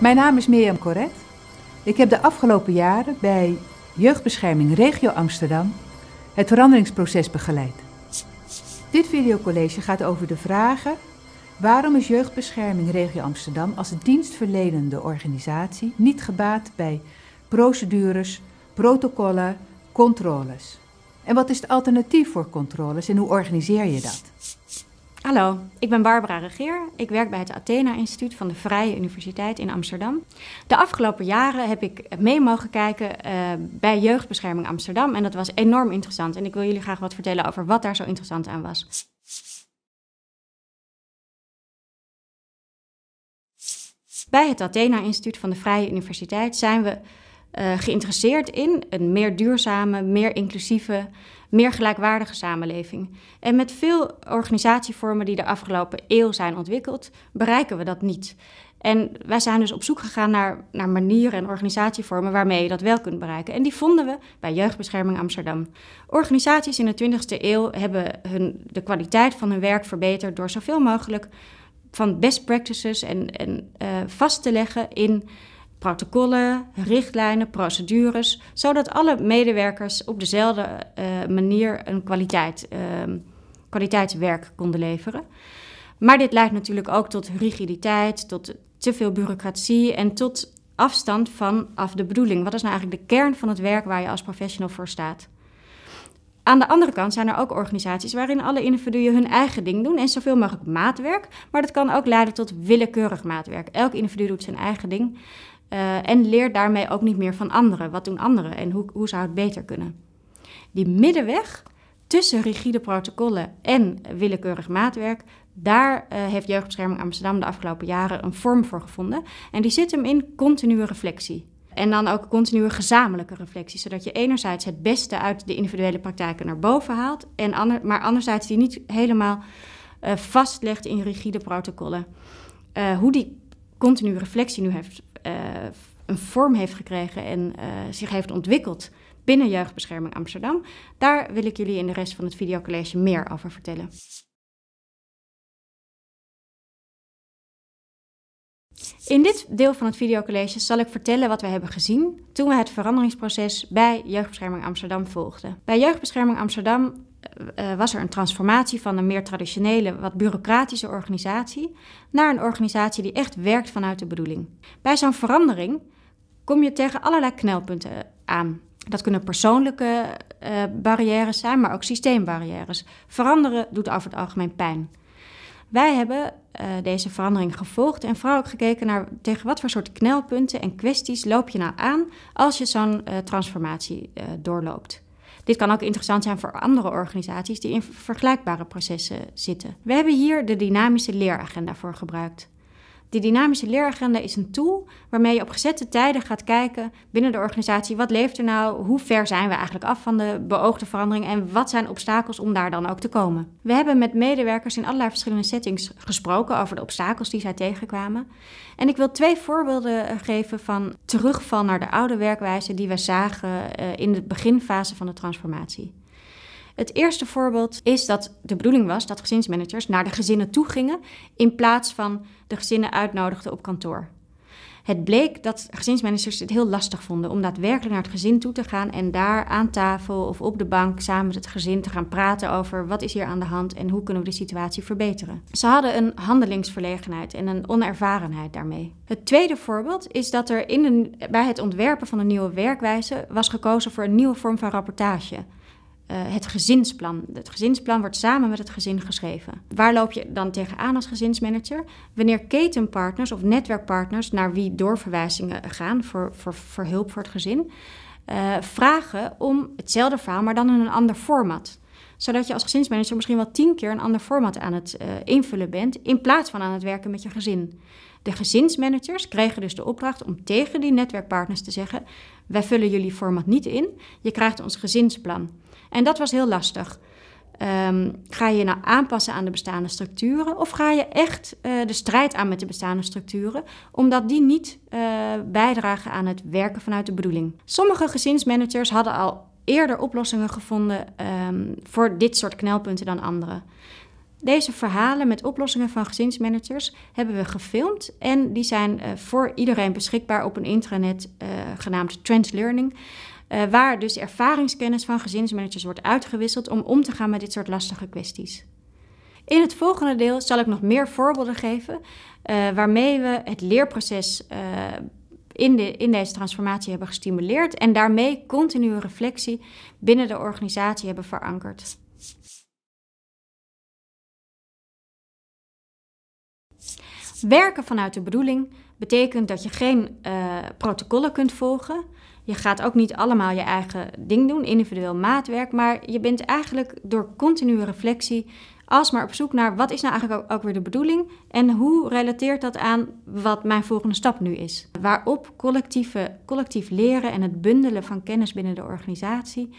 Mijn naam is Mirjam Corret. Ik heb de afgelopen jaren bij Jeugdbescherming Regio Amsterdam het veranderingsproces begeleid. Dit videocollege gaat over de vragen waarom is Jeugdbescherming Regio Amsterdam als dienstverlenende organisatie niet gebaat bij procedures, protocollen, controles? En wat is het alternatief voor controles en hoe organiseer je dat? Hallo, ik ben Barbara Regeer. Ik werk bij het Athena Instituut van de Vrije Universiteit in Amsterdam. De afgelopen jaren heb ik mee mogen kijken eh, bij Jeugdbescherming Amsterdam. En dat was enorm interessant. En ik wil jullie graag wat vertellen over wat daar zo interessant aan was. Bij het Athena Instituut van de Vrije Universiteit zijn we eh, geïnteresseerd in een meer duurzame, meer inclusieve meer gelijkwaardige samenleving. En met veel organisatievormen die de afgelopen eeuw zijn ontwikkeld, bereiken we dat niet. En wij zijn dus op zoek gegaan naar, naar manieren en organisatievormen waarmee je dat wel kunt bereiken. En die vonden we bij Jeugdbescherming Amsterdam. Organisaties in de 20e eeuw hebben hun, de kwaliteit van hun werk verbeterd door zoveel mogelijk van best practices en, en eh, vast te leggen in protocollen, richtlijnen, procedures, zodat alle medewerkers op dezelfde eh, manier een kwaliteit, ehm, kwaliteitswerk konden leveren. Maar dit leidt natuurlijk ook tot rigiditeit, tot te veel bureaucratie en tot afstand van af de bedoeling. Wat is nou eigenlijk de kern van het werk waar je als professional voor staat? Aan de andere kant zijn er ook organisaties waarin alle individuen hun eigen ding doen en zoveel mogelijk maatwerk. Maar dat kan ook leiden tot willekeurig maatwerk. Elk individu doet zijn eigen ding. Eh, en leert daarmee ook niet meer van anderen. Wat doen anderen en hoe, hoe zou het beter kunnen? Die middenweg tussen rigide protocollen en willekeurig maatwerk, daar eh, heeft Jeugdbescherming Amsterdam de afgelopen jaren een vorm voor gevonden. En die zit hem in continue reflectie. En dan ook continue gezamenlijke reflectie, zodat je enerzijds het beste uit de individuele praktijken naar boven haalt, en ander, maar anderzijds die niet helemaal eh, vastlegt in rigide protocollen. hoe die continue reflectie nu heeft eh, een vorm heeft gekregen en eh, zich heeft ontwikkeld binnen Jeugdbescherming Amsterdam. Daar wil ik jullie in de rest van het videocollege meer over vertellen. In dit deel van het videocollege zal ik vertellen wat we hebben gezien toen we het veranderingsproces bij Jeugdbescherming Amsterdam volgden. Bij Jeugdbescherming Amsterdam eh, eh, was er een transformatie van een meer traditionele, wat bureaucratische organisatie naar een organisatie die echt werkt vanuit de bedoeling. Bij zo'n verandering kom je tegen allerlei knelpunten eh, aan. Dat kunnen persoonlijke barrières zijn, maar ook systeembarrières. Veranderen doet over het algemeen pijn. Wij hebben deze verandering gevolgd en vooral ook gekeken naar tegen wat voor soort knelpunten en kwesties loop je nou aan als je zo'n transformatie doorloopt. Dit kan ook interessant zijn voor andere organisaties die in vergelijkbare processen zitten. We hebben hier de dynamische leeragenda voor gebruikt. Die dynamische leeragenda is een tool waarmee je op gezette tijden gaat kijken binnen de organisatie. Wat leeft er nou? Hoe ver zijn we eigenlijk af van de beoogde verandering? En wat zijn obstakels om daar dan ook te komen? We hebben met medewerkers in allerlei verschillende settings gesproken over de obstakels die zij tegenkwamen. En ik wil twee voorbeelden eh, geven van terugval naar de oude werkwijze die we zagen eh, in de beginfase van de transformatie. Het eerste voorbeeld is dat de bedoeling was dat gezinsmanagers naar de gezinnen toe gingen in plaats van de gezinnen uitnodigden op kantoor. Het bleek dat gezinsmanagers het heel lastig vonden om daadwerkelijk naar het gezin toe te gaan en daar aan tafel of op de bank samen met het gezin te gaan praten over wat is hier aan de hand en hoe kunnen we de situatie verbeteren. Ze hadden een handelingsverlegenheid en een onervarenheid daarmee. Het tweede voorbeeld is dat er in de, bij het ontwerpen van een nieuwe werkwijze was gekozen voor een nieuwe vorm van rapportage. Eh, het gezinsplan. Het gezinsplan wordt samen met het gezin geschreven. Waar loop je dan tegenaan als gezinsmanager? Wanneer ketenpartners of netwerkpartners naar wie doorverwijzingen gaan voor, voor, voor hulp voor het gezin, eh, vragen om hetzelfde verhaal, maar dan in een ander format zodat je als gezinsmanager misschien wel tien keer een ander format aan het eh, invullen bent, in plaats van aan het werken met je gezin. De gezinsmanagers kregen dus de opdracht om tegen die netwerkpartners te zeggen: Wij vullen jullie format niet in, je krijgt ons gezinsplan. En dat was heel lastig. Ehm, ga je nou aanpassen aan de bestaande structuren of ga je echt eh, de strijd aan met de bestaande structuren, omdat die niet eh, bijdragen aan het werken vanuit de bedoeling? Sommige gezinsmanagers hadden al eerder oplossingen gevonden ehm, voor dit soort knelpunten dan anderen. Deze verhalen met oplossingen van gezinsmanagers hebben we gefilmd en die zijn eh, voor iedereen beschikbaar op een intranet genaamd Trends Learning. Eh, waar dus ervaringskennis van gezinsmanagers wordt uitgewisseld om om te gaan met dit soort lastige kwesties. In het volgende deel zal ik nog meer voorbeelden geven eh, waarmee we het leerproces eh, in, de, in deze transformatie hebben gestimuleerd en daarmee continue reflectie binnen de organisatie hebben verankerd. Werken vanuit de bedoeling betekent dat je geen protocollen kunt volgen, je gaat ook niet allemaal je eigen ding doen, individueel maatwerk, maar je bent eigenlijk door continue reflectie alsmaar op zoek naar wat is nou eigenlijk ook weer de bedoeling en hoe relateert dat aan wat mijn volgende stap nu is. Waarop collectieve, collectief leren en het bundelen van kennis binnen de organisatie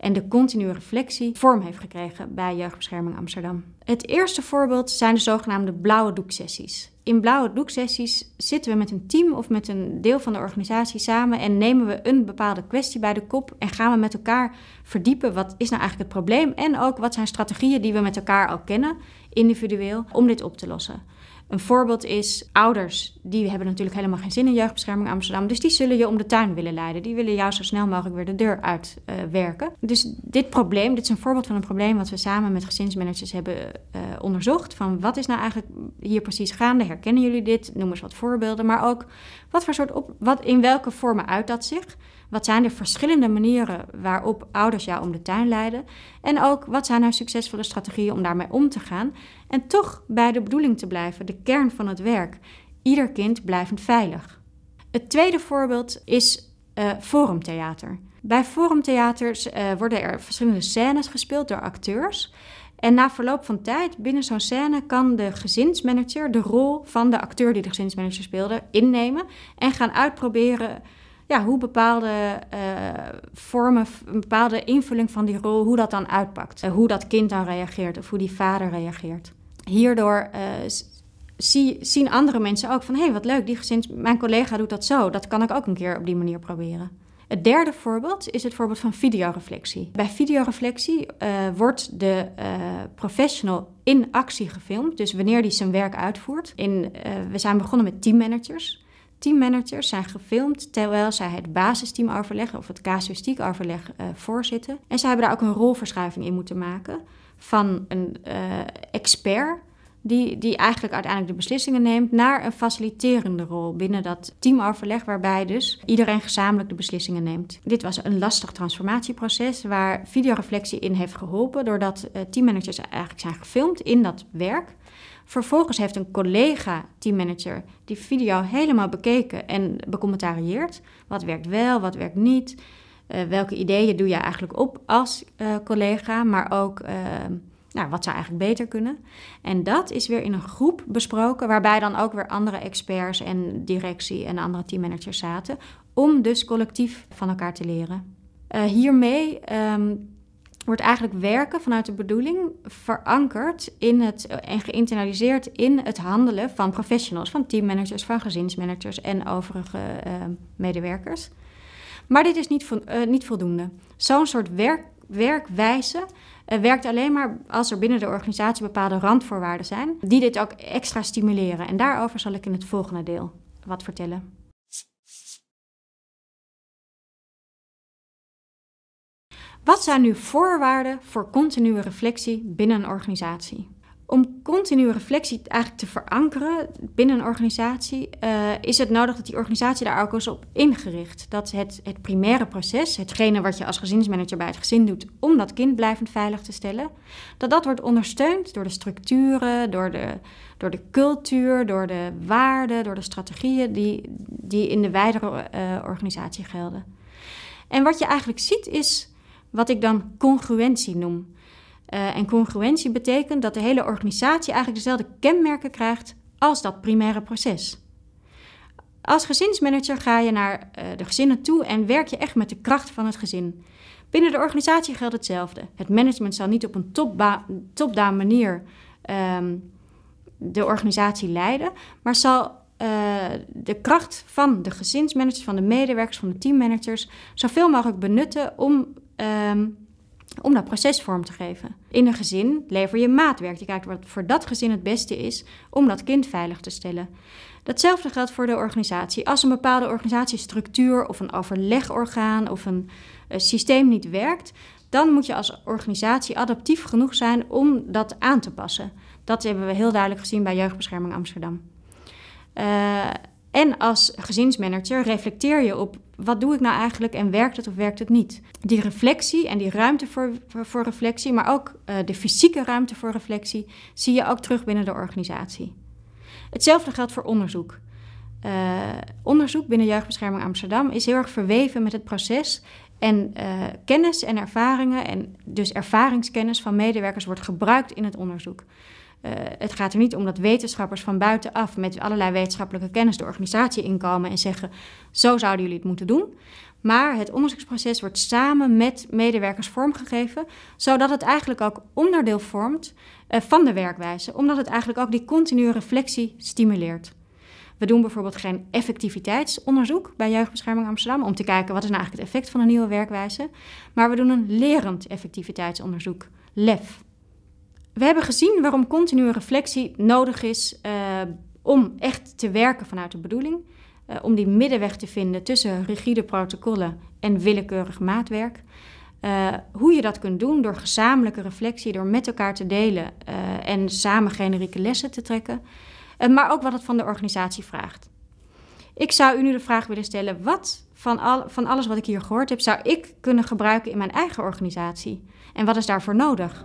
en de continue reflectie vorm heeft gekregen bij Jeugdbescherming Amsterdam. Het eerste voorbeeld zijn de zogenaamde blauwe doeksessies. In blauwe doeksessies zitten we met een team of met een deel van de organisatie samen en nemen we een bepaalde kwestie bij de kop en gaan we met elkaar verdiepen wat is nou eigenlijk het probleem en ook wat zijn strategieën die we met elkaar al kennen, individueel, om dit op te lossen. Een voorbeeld is ouders. Die hebben natuurlijk helemaal geen zin in jeugdbescherming Amsterdam. Dus die zullen je om de tuin willen leiden. Die willen jou zo snel mogelijk weer de deur uitwerken. Eh, uh, dus dit probleem, dit is een voorbeeld van een probleem wat we samen met gezinsmanagers hebben eh, onderzocht. Van wat is nou eigenlijk hier precies gaande? Herkennen jullie dit? Noem eens wat voorbeelden. Maar ook wat voor soort op, wat, in welke vormen uit dat zich? Wat zijn de verschillende manieren waarop ouders jou om de tuin leiden? En ook wat zijn nou succesvolle strategieën om daarmee om te gaan? En toch bij de bedoeling te blijven, de kern van het werk. Ieder kind blijvend veilig. Het tweede voorbeeld is forumtheater. Eh, bij forumtheaters eh, worden er verschillende scènes gespeeld door acteurs. En na verloop van tijd binnen zo'n scène kan de gezinsmanager de rol van de acteur die de gezinsmanager speelde innemen en gaan uitproberen ja, hoe bepaalde eh, vormen, een bepaalde invulling van die rol, hoe dat dan uitpakt. Eh, hoe dat kind dan reageert of hoe die vader reageert. Hierdoor eh, zien andere mensen ook van, hé, hey, wat leuk, die gezin, mijn collega doet dat zo. Dat kan ik ook een keer op die manier proberen. Het derde voorbeeld is het voorbeeld van videoreflectie. Bij videoreflectie uh, wordt de professional in actie gefilmd, dus wanneer die zijn werk uitvoert. In, we zijn begonnen met teammanagers teammanagers zijn gefilmd terwijl zij het basisteamoverleg of het casuïstiekoverleg uh, eh, voorzitten. En zij hebben daar ook een rolverschuiving in moeten maken van een eh, expert die, die eigenlijk uiteindelijk de beslissingen neemt, naar een faciliterende rol binnen dat teamoverleg, waarbij dus iedereen gezamenlijk de beslissingen neemt. Dit was een lastig transformatieproces waar videoreflectie in heeft geholpen, doordat eh, teammanagers eigenlijk zijn gefilmd in dat werk. Vervolgens heeft een collega teammanager die video helemaal bekeken en becommentarieerd. Wat werkt wel, wat werkt niet. Eh, welke ideeën doe je eigenlijk op als eh, collega, maar ook ehm, nou, wat zou eigenlijk beter kunnen. En dat is weer in een groep besproken, waarbij dan ook weer andere experts en directie en andere teammanagers zaten, om dus collectief van elkaar te leren. Eh, hiermee ehm, wordt eigenlijk werken vanuit de bedoeling verankerd in het, en geïnternaliseerd in het handelen van professionals, van teammanagers, van gezinsmanagers en overige eh, medewerkers. Maar dit is niet, eh, niet voldoende. Zo'n soort werk, werkwijze eh, werkt alleen maar als er binnen de organisatie bepaalde randvoorwaarden zijn, die dit ook extra stimuleren. En daarover zal ik in het volgende deel wat vertellen. Wat zijn nu voorwaarden voor continue reflectie binnen een organisatie? Om continue reflectie eigenlijk te verankeren binnen een organisatie, eh, is het nodig dat die organisatie daar ook eens op ingericht. Dat het, het primaire proces, hetgene wat je als gezinsmanager bij het gezin doet om dat kind blijvend veilig te stellen, dat dat wordt ondersteund door de structuren, door de, door de cultuur, door de waarden, door de strategieën die, die in de wijdere eh, organisatie gelden. En wat je eigenlijk ziet is wat ik dan congruentie noem. Eh, en congruentie betekent dat de hele organisatie eigenlijk dezelfde kenmerken krijgt als dat primaire proces. Als gezinsmanager ga je naar eh, de gezinnen toe en werk je echt met de kracht van het gezin. Binnen de organisatie geldt hetzelfde. Het management zal niet op een top-down manier ehm, de organisatie leiden, maar zal eh, de kracht van de gezinsmanagers, van de medewerkers, van de teammanagers zoveel mogelijk benutten om Ehm, om dat proces vorm te geven. In een gezin lever je maatwerk. Je kijkt wat voor dat gezin het beste is om dat kind veilig te stellen. Datzelfde geldt voor de organisatie. Als een bepaalde organisatiestructuur of een overlegorgaan of een, eh, systeem niet werkt, dan moet je als organisatie adaptief genoeg zijn om dat aan te passen. Dat hebben we heel duidelijk gezien bij Jeugdbescherming Amsterdam. Eh, en als gezinsmanager reflecteer je op wat doe ik nou eigenlijk en werkt het of werkt het niet? Die reflectie en die ruimte voor, voor, reflectie, maar ook eh, de fysieke ruimte voor reflectie, zie je ook terug binnen de organisatie. Hetzelfde geldt voor onderzoek. Eh, onderzoek binnen Jeugdbescherming Amsterdam is heel erg verweven met het proces. En eh, kennis en ervaringen, en dus ervaringskennis van medewerkers, wordt gebruikt in het onderzoek. Eh, het gaat er niet om dat wetenschappers van buitenaf met allerlei wetenschappelijke kennis de organisatie inkomen en zeggen: zo zouden jullie het moeten doen. Maar het onderzoeksproces wordt samen met medewerkers vormgegeven, zodat het eigenlijk ook onderdeel vormt eh, van de werkwijze, omdat het eigenlijk ook die continue reflectie stimuleert. We doen bijvoorbeeld geen effectiviteitsonderzoek bij Jeugdbescherming Amsterdam om te kijken wat is nou eigenlijk het effect van een nieuwe werkwijze, maar we doen een lerend effectiviteitsonderzoek, LEF. We hebben gezien waarom continue reflectie nodig is eh, om echt te werken vanuit de bedoeling. Eh, om die middenweg te vinden tussen rigide protocollen en willekeurig maatwerk. Eh, hoe je dat kunt doen door gezamenlijke reflectie, door met elkaar te delen en samen generieke lessen te trekken. maar ook wat het van de organisatie vraagt. Ik zou u nu de vraag willen stellen: wat van, al, van alles wat ik hier gehoord heb, zou ik kunnen gebruiken in mijn eigen organisatie? En wat is daarvoor nodig?